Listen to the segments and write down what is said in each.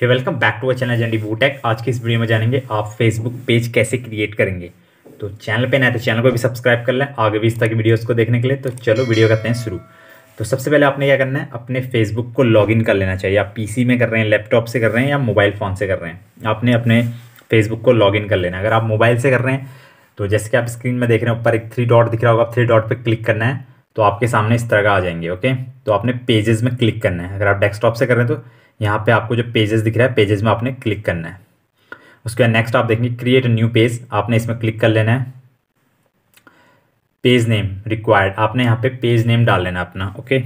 hey welcome back to our channel जंडी वोटेक आज की इस वीडियो में जानेंगे आप फेसबुक पेज कैसे क्रिएट करेंगे तो चैनल पे नए तो चैनल को भी सब्सक्राइब कर लें आगे भी इस तरह की वीडियोस को देखने के लिए तो चलो वीडियो करते हैं शुरू तो सबसे पहले आपने क्या करना है अपने फेसबुक को लॉगिन कर लेना चाहिए आप पी में कर रहे हैं लैपटॉप से कर रहे हैं या मोबाइल फ़ोन से कर रहे हैं आपने अपने फेसबुक को लॉगिन कर लेना अगर आप मोबाइल से कर रहे हैं तो जैसे कि आप स्क्रीन में देख रहे हैं ऊपर एक थ्री डॉट दिख रहा होगा आप थ्री डॉट पर क्लिक करना है तो आपके सामने इस तरह का आ जाएंगे ओके तो आपने पेजेस में क्लिक करना है अगर आप डेस्कटॉप से कर रहे हैं तो यहाँ पे आपको जो पेजेस दिख रहा है पेजेस में आपने क्लिक करना है उसके बाद नेक्स्ट आप देखेंगे क्रिएट न्यू पेज आपने इसमें क्लिक कर लेना है पेज नेम रिक्वायर्ड आपने यहाँ पे पेज नेम डाल लेना अपना ओके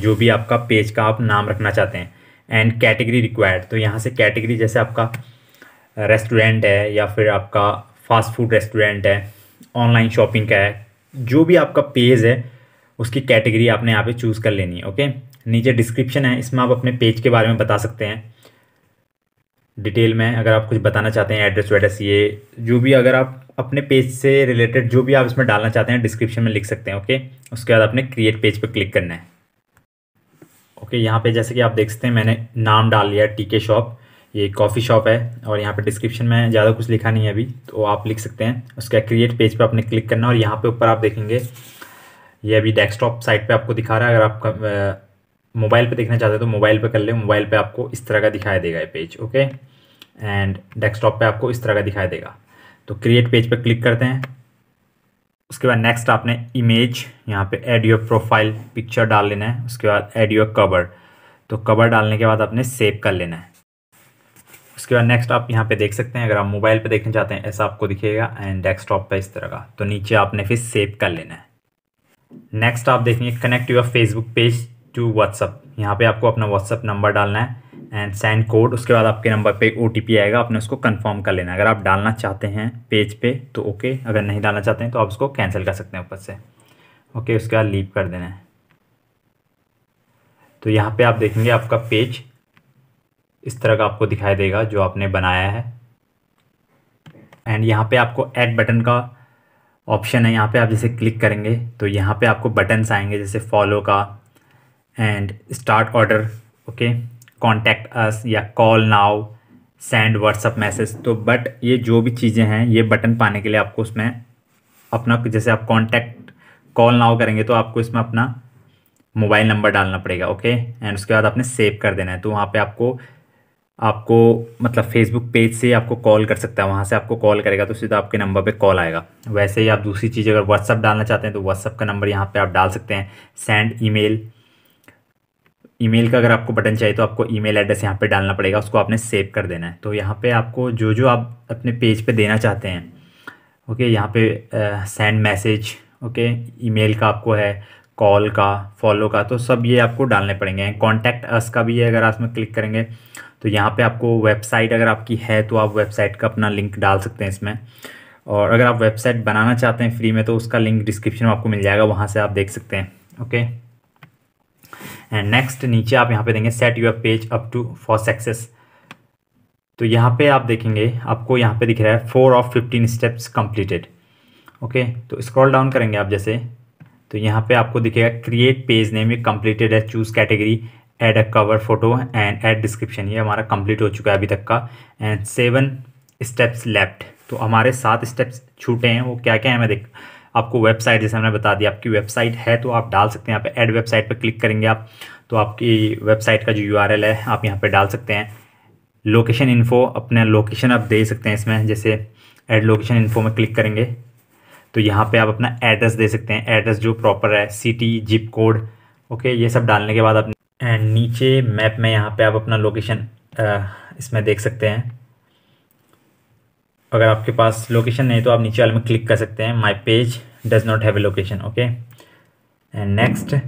जो भी आपका पेज का आप नाम रखना चाहते हैं एंड कैटेगरी रिक्वायर्ड तो यहाँ से कैटेगरी जैसे आपका रेस्टोरेंट है या फिर आपका फास्ट फूड रेस्टोरेंट है ऑनलाइन शॉपिंग का है जो भी आपका पेज है उसकी कैटेगरी आपने यहाँ पे चूज़ कर लेनी है ओके नीचे डिस्क्रिप्शन है इसमें आप अपने पेज के बारे में बता सकते हैं डिटेल में अगर आप कुछ बताना चाहते हैं एड्रेस वेड्रेस ये जो भी अगर आप अपने पेज से रिलेटेड जो भी आप इसमें डालना चाहते हैं डिस्क्रिप्शन में लिख सकते हैं ओके उसके बाद आपने क्रिएट पेज पर क्लिक करना है ओके यहाँ पे जैसे कि आप देख सकते हैं मैंने नाम डाल लिया है टीके शॉप ये कॉफ़ी शॉप है और यहाँ पे डिस्क्रिप्शन में ज़्यादा कुछ लिखा नहीं है अभी तो आप लिख सकते हैं उसके बाद क्रिएट पेज पे आपने क्लिक करना और यहाँ पे ऊपर आप देखेंगे ये अभी डेस्कटॉप साइट पे आपको दिखा रहा है अगर आपका मोबाइल पे देखना चाहते हो तो मोबाइल पे कर ले मोबाइल पे आपको इस तरह का दिखाई देगा ये पेज ओके एंड डेस्कटॉप पे आपको इस तरह का दिखाई देगा तो क्रिएट पेज पे क्लिक करते हैं उसके बाद नेक्स्ट आपने इमेज यहाँ पे एड योर प्रोफाइल पिक्चर डाल लेना है उसके बाद एड योर कवर तो कवर डालने के बाद आपने सेव कर लेना है उसके बाद नेक्स्ट आप यहाँ पे देख सकते हैं अगर आप मोबाइल पे देखना चाहते हैं ऐसा आपको दिखेगा एंड डेस्कटॉप पे इस तरह का तो नीचे आपने फिर सेव कर लेना है नेक्स्ट आप देखेंगे connect your Facebook page to WhatsApp यहाँ पे आपको अपना व्हाट्सअप नंबर डालना है एंड सेंड कोड उसके बाद आपके नंबर पे ओ आएगा आपने उसको कंफर्म कर लेना अगर आप डालना चाहते हैं पेज पे तो ओके अगर नहीं डालना चाहते हैं तो आप उसको कैंसिल कर सकते हैं ऊपर से ओके उसके बाद लीव कर देना है तो यहाँ पे आप देखेंगे आपका पेज इस तरह का आपको दिखाई देगा जो आपने बनाया है एंड यहाँ पे आपको एड बटन का ऑप्शन है यहाँ पे आप जैसे क्लिक करेंगे तो यहाँ पे आपको बटन्स आएंगे जैसे फॉलो का and start order okay contact us या call now send whatsapp message तो बट ये जो भी चीज़ें हैं ये बटन पाने के लिए आपको उसमें अपना जैसे आप कॉन्टैक्ट कॉल now करेंगे तो आपको इसमें अपना मोबाइल नंबर डालना पड़ेगा ओके एंड उसके बाद आपने सेव कर देना है तो वहाँ पे आपको आपको मतलब फेसबुक पेज से आपको कॉल कर सकता है वहाँ से आपको कॉल करेगा तो सीधा आपके नंबर पे कॉल आएगा वैसे ही आप दूसरी चीज़ अगर व्हाट्सअप डालना चाहते हैं तो व्हाट्सअप का नंबर यहाँ पे आप डाल सकते हैं सेंड ईमेल ईमेल का अगर आपको बटन चाहिए तो आपको ईमेल एड्रेस यहाँ पे डालना पड़ेगा उसको आपने सेव कर देना है तो यहाँ पे आपको जो जो आप अपने पेज पे देना चाहते हैं ओके यहाँ पे सेंड मैसेज ओके ईमेल का आपको है कॉल का फॉलो का तो सब ये आपको डालने पड़ेंगे कॉन्टैक्ट अस का भी है अगर आप इसमें क्लिक करेंगे तो यहाँ पर आपको वेबसाइट अगर आपकी है तो आप वेबसाइट का अपना लिंक डाल सकते हैं इसमें और अगर आप वेबसाइट बनाना चाहते हैं फ्री में तो उसका लिंक डिस्क्रिप्शन में आपको मिल जाएगा वहाँ से आप देख सकते हैं ओके एंड नेक्स्ट नीचे आप यहाँ पे देंगे set your page up to for success तो यहाँ पे आप देखेंगे आपको यहाँ पे दिख रहा है four of fifteen steps completed okay तो स्क्रॉल डाउन करेंगे आप जैसे तो यहाँ पे आपको दिखेगा क्रिएट पेज नेम ये कंप्लीटेड है choose category add a cover photo and add description ये हमारा कंप्लीट हो चुका है अभी तक का एंड सेवन स्टेप्स लेफ्ट तो हमारे सात स्टेप्स छूटे हैं वो क्या क्या है मैं देख आपको वेबसाइट जैसे हमने बता दिया आपकी वेबसाइट है तो आप डाल सकते हैं यहाँ पे ऐड वेबसाइट पर क्लिक करेंगे आप तो आपकी वेबसाइट का जो यू है आप यहाँ पर डाल सकते हैं लोकेशन इन्फो अपना लोकेशन आप दे सकते हैं इसमें जैसे एड लोकेशन इन्फो में क्लिक करेंगे तो यहाँ पे आप अपना एड्रेस दे सकते हैं एड्रेस जो प्रॉपर है सिटी जिप कोड ओके ये सब डालने के बाद आप एंड नीचे मैप में यहाँ पे आप अपना लोकेशन इसमें देख सकते हैं अगर आपके पास लोकेशन नहीं तो आप नीचे वाले में क्लिक कर सकते हैं my page does not have a location okay and next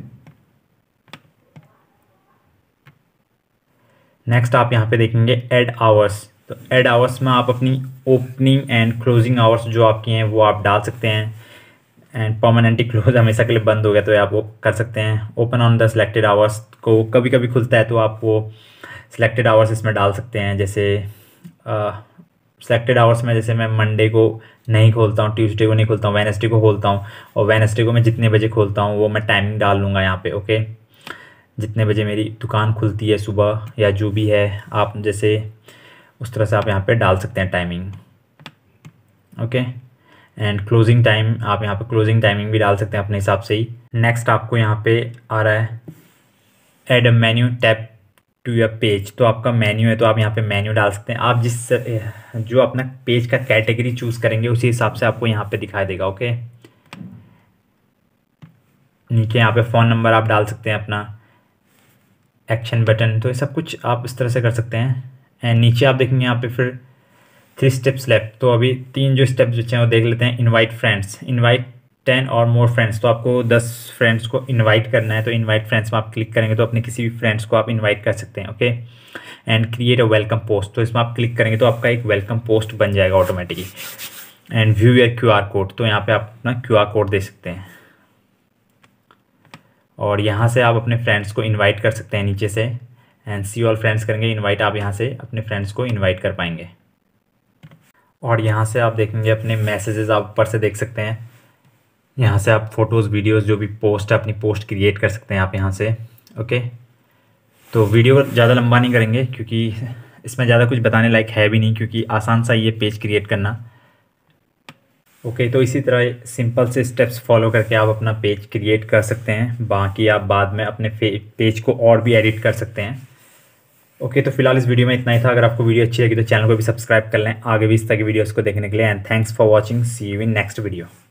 next आप यहाँ पे देखेंगे एड आवर्स तो एड आवर्स में आप अपनी ओपनिंग एंड क्लोजिंग आवर्स जो आपकी हैं वो आप डाल सकते हैं एंड परमानेंटली क्लोज हमेशा के लिए बंद हो गया तो आप वो कर सकते हैं open on the selected hours को कभी कभी खुलता है तो आप वो सिलेक्टेड आवर्स इसमें डाल सकते हैं जैसे सेलेक्टेड आवर्स में जैसे मैं मंडे को नहीं खोलता हूँ ट्यूसडे को नहीं खोलता हूँ वेनसडे को खोलता हूँ और वेनसडे को मैं जितने बजे खोलता हूँ वो मैं टाइमिंग डाल लूँगा यहाँ पे ओके जितने बजे मेरी दुकान खुलती है सुबह या जो भी है आप जैसे उस तरह से आप यहाँ पर डाल सकते हैं timing okay and closing time आप यहाँ पर क्लोजिंग टाइमिंग भी डाल सकते हैं अपने हिसाब से ही नेक्स्ट आपको यहाँ पर आ रहा है add menu tap to your page तो आपका मेन्यू है तो आप यहाँ पे मेन्यू डाल सकते हैं आप जिस जो अपना पेज का कैटेगरी चूज़ करेंगे उसी हिसाब से आपको यहाँ पे दिखाई देगा ओके नीचे यहाँ पे फ़ोन नंबर आप डाल सकते हैं अपना एक्शन बटन तो ये सब कुछ आप इस तरह से कर सकते हैं एंड नीचे आप देखेंगे यहाँ पे फिर थ्री स्टेप्स लेफ्ट तो अभी तीन जो स्टेप्स बचे हैं वो देख लेते हैं इनवाइट फ्रेंड्स इनवाइट टेन और मोर फ्रेंड्स तो आपको दस फ्रेंड्स को इनवाइट करना है तो इनवाइट फ्रेंड्स में आप क्लिक करेंगे तो अपने किसी भी फ्रेंड्स को आप इनवाइट कर सकते हैं okay and create a welcome post तो इसमें आप क्लिक करेंगे तो आपका एक वेलकम पोस्ट बन जाएगा automatically and view your Q code तो यहाँ पर आप अपना क्यू कोड दे सकते हैं और यहाँ से आप अपने फ्रेंड्स को इन्वाइट कर सकते हैं नीचे से एंड सी ऑल फ्रेंड्स करेंगे इन्वाइट आप यहाँ से अपने फ्रेंड्स को इन्वाइट कर पाएंगे और यहाँ से आप देखेंगे अपने मैसेजेस आप ऊपर से देख सकते हैं यहाँ से आप फ़ोटोज़ वीडियोज़ जो भी पोस्ट है अपनी पोस्ट क्रिएट कर सकते हैं आप यहाँ से ओके तो वीडियो ज़्यादा लंबा नहीं करेंगे क्योंकि इसमें ज़्यादा कुछ बताने लायक है भी नहीं क्योंकि आसान सा ये पेज क्रिएट करना ओके okay, तो इसी तरह सिंपल से स्टेप्स फॉलो करके आप अपना पेज क्रिएट कर सकते हैं बाकी आप बाद में अपने पेज को और भी एडिट कर सकते हैं ओके okay, तो फिलहाल इस वीडियो में इतना ही था अगर आपको वीडियो अच्छी लगी तो चैनल को भी सब्सक्राइब कर लें आगे भी इस तरह की वीडियोज़ को देखने के लिए and thanks for watching see you in next video